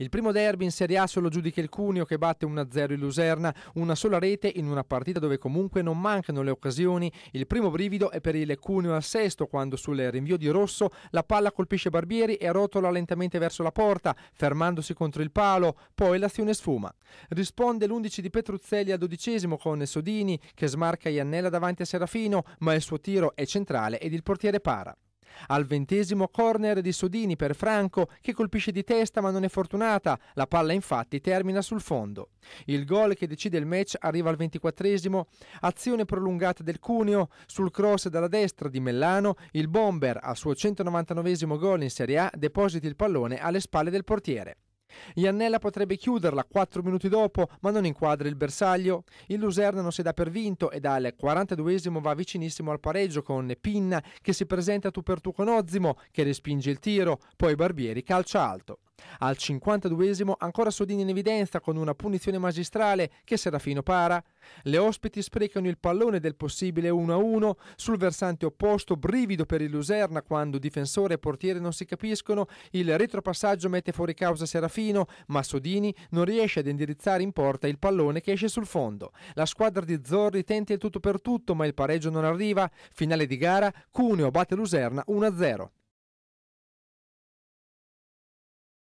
Il primo derby in Serie A solo giudica il Cuneo che batte 1-0 il Luserna, una sola rete in una partita dove comunque non mancano le occasioni. Il primo brivido è per il Cuneo al sesto quando sul rinvio di Rosso la palla colpisce Barbieri e rotola lentamente verso la porta, fermandosi contro il palo, poi l'azione sfuma. Risponde l'11 di Petruzzelli al dodicesimo con Sodini che smarca Iannella davanti a Serafino, ma il suo tiro è centrale ed il portiere para. Al ventesimo corner di Sodini per Franco che colpisce di testa ma non è fortunata, la palla infatti termina sul fondo. Il gol che decide il match arriva al ventiquattresimo, azione prolungata del Cuneo, sul cross dalla destra di Mellano, il bomber al suo 199 gol in Serie A deposita il pallone alle spalle del portiere. Iannella potrebbe chiuderla 4 minuti dopo, ma non inquadra il bersaglio. Il Luserna non si dà per vinto e dal 42esimo va vicinissimo al pareggio con Pinna che si presenta tu per tu con Ozimo che respinge il tiro, poi Barbieri calcia alto. Al 52esimo ancora Sodini in evidenza con una punizione magistrale che Serafino para. Le ospiti sprecano il pallone del possibile 1-1, sul versante opposto brivido per il Luserna quando difensore e portiere non si capiscono, il retropassaggio mette fuori causa Serafino, ma Sodini non riesce ad indirizzare in porta il pallone che esce sul fondo. La squadra di Zorri tenta il tutto per tutto, ma il pareggio non arriva. Finale di gara, Cuneo batte Luserna 1-0.